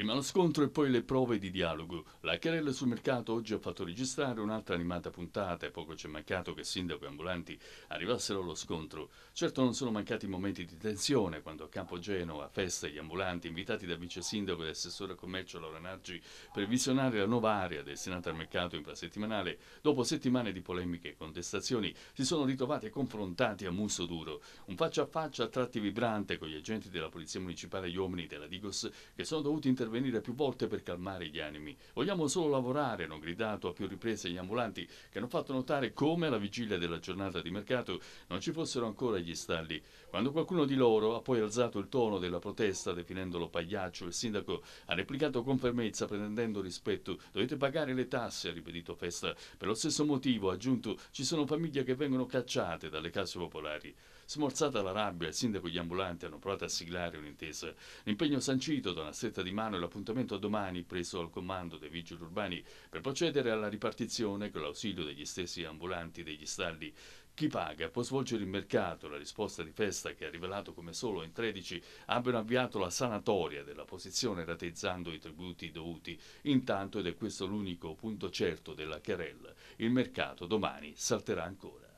Prima lo scontro e poi le prove di dialogo. La querella sul mercato oggi ha fatto registrare un'altra animata puntata e poco ci è mancato che sindaco e ambulanti arrivassero allo scontro. Certo non sono mancati momenti di tensione quando a Campo Genova, festa e gli ambulanti invitati dal vice sindaco e assessore al commercio Laura Nargi per visionare la nuova area destinata al mercato infrasettimanale, dopo settimane di polemiche e contestazioni, si sono ritrovati e confrontati a muso duro. Un faccia a faccia a tratti vibrante con gli agenti della Polizia Municipale e gli uomini della Digos che sono dovuti intervenire intervenire più volte per calmare gli animi. Vogliamo solo lavorare, hanno gridato a più riprese gli ambulanti, che hanno fatto notare come alla vigilia della giornata di mercato non ci fossero ancora gli stalli. Quando qualcuno di loro ha poi alzato il tono della protesta, definendolo pagliaccio, il sindaco ha replicato con fermezza, pretendendo rispetto. Dovete pagare le tasse, ha ripetuto Festa. Per lo stesso motivo, ha aggiunto, ci sono famiglie che vengono cacciate dalle case popolari. Smorzata la rabbia, il sindaco e gli ambulanti hanno provato a siglare un'intesa. L'impegno sancito da una stretta di mano l'appuntamento a domani preso al comando dei vigili urbani per procedere alla ripartizione con l'ausilio degli stessi ambulanti degli stalli chi paga può svolgere il mercato. La risposta di festa che ha rivelato come solo in 13 abbiano avviato la sanatoria della posizione ratezzando i tributi dovuti. Intanto, ed è questo l'unico punto certo della querella, il mercato domani salterà ancora.